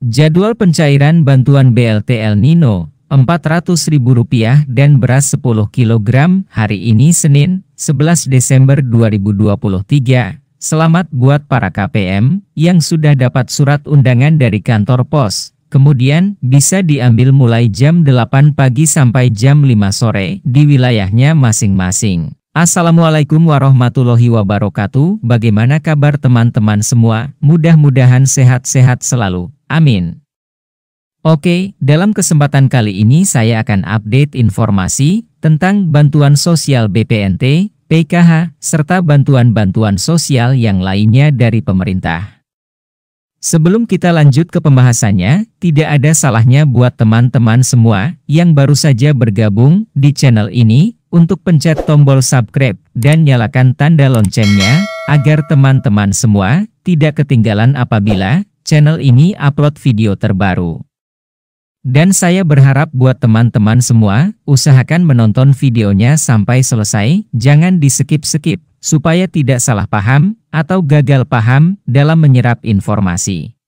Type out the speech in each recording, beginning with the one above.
Jadwal pencairan bantuan BLT El Nino, Rp400.000 dan beras 10 kg hari ini Senin, 11 Desember 2023. Selamat buat para KPM yang sudah dapat surat undangan dari kantor pos. Kemudian, bisa diambil mulai jam 8 pagi sampai jam 5 sore di wilayahnya masing-masing. Assalamualaikum warahmatullahi wabarakatuh. Bagaimana kabar teman-teman semua? Mudah-mudahan sehat-sehat selalu. Amin. Oke, dalam kesempatan kali ini saya akan update informasi tentang bantuan sosial BPNT, PKH, serta bantuan-bantuan sosial yang lainnya dari pemerintah. Sebelum kita lanjut ke pembahasannya, tidak ada salahnya buat teman-teman semua yang baru saja bergabung di channel ini untuk pencet tombol subscribe dan nyalakan tanda loncengnya agar teman-teman semua tidak ketinggalan apabila channel ini upload video terbaru. Dan saya berharap buat teman-teman semua, usahakan menonton videonya sampai selesai, jangan di skip-skip, supaya tidak salah paham, atau gagal paham, dalam menyerap informasi.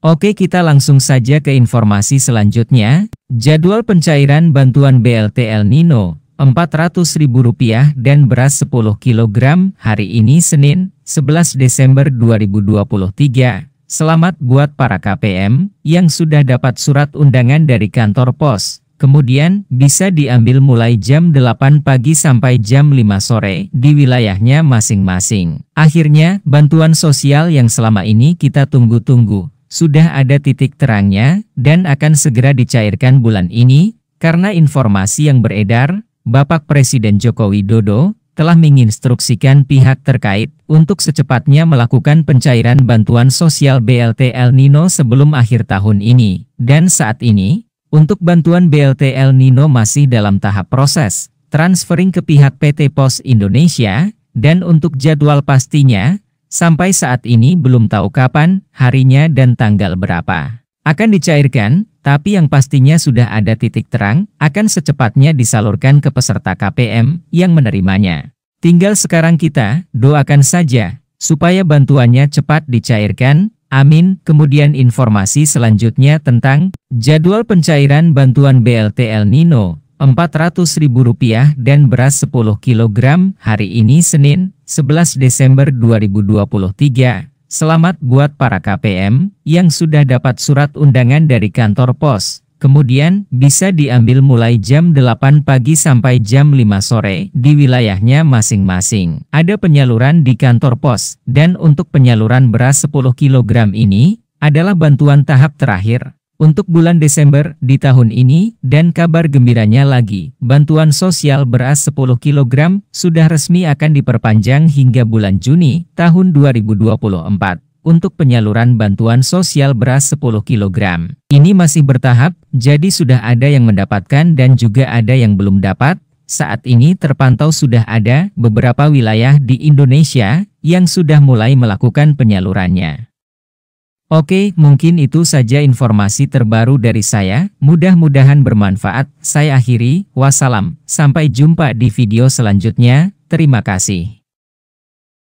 Oke kita langsung saja ke informasi selanjutnya, jadwal pencairan bantuan BLT El Nino, Rp400.000 dan beras 10 kg hari ini Senin, 11 Desember 2023, Selamat buat para KPM yang sudah dapat surat undangan dari kantor pos. Kemudian, bisa diambil mulai jam 8 pagi sampai jam 5 sore di wilayahnya masing-masing. Akhirnya, bantuan sosial yang selama ini kita tunggu-tunggu, sudah ada titik terangnya dan akan segera dicairkan bulan ini, karena informasi yang beredar, Bapak Presiden Joko Widodo telah menginstruksikan pihak terkait untuk secepatnya melakukan pencairan bantuan sosial BLT El Nino sebelum akhir tahun ini. Dan saat ini, untuk bantuan BLT El Nino masih dalam tahap proses, transferring ke pihak PT Pos Indonesia, dan untuk jadwal pastinya, sampai saat ini belum tahu kapan, harinya dan tanggal berapa. Akan dicairkan, tapi yang pastinya sudah ada titik terang, akan secepatnya disalurkan ke peserta KPM yang menerimanya. Tinggal sekarang kita, doakan saja, supaya bantuannya cepat dicairkan, amin. Kemudian informasi selanjutnya tentang jadwal pencairan bantuan BLT El Nino, Rp400.000 dan beras 10 kg hari ini Senin, 11 Desember 2023. Selamat buat para KPM yang sudah dapat surat undangan dari kantor pos. Kemudian, bisa diambil mulai jam 8 pagi sampai jam 5 sore di wilayahnya masing-masing. Ada penyaluran di kantor pos, dan untuk penyaluran beras 10 kg ini, adalah bantuan tahap terakhir untuk bulan Desember di tahun ini, dan kabar gembiranya lagi, bantuan sosial beras 10 kg sudah resmi akan diperpanjang hingga bulan Juni tahun 2024 untuk penyaluran bantuan sosial beras 10 kg. Ini masih bertahap, jadi sudah ada yang mendapatkan dan juga ada yang belum dapat. Saat ini terpantau sudah ada beberapa wilayah di Indonesia yang sudah mulai melakukan penyalurannya. Oke, mungkin itu saja informasi terbaru dari saya. Mudah-mudahan bermanfaat. Saya akhiri. Wassalam. Sampai jumpa di video selanjutnya. Terima kasih.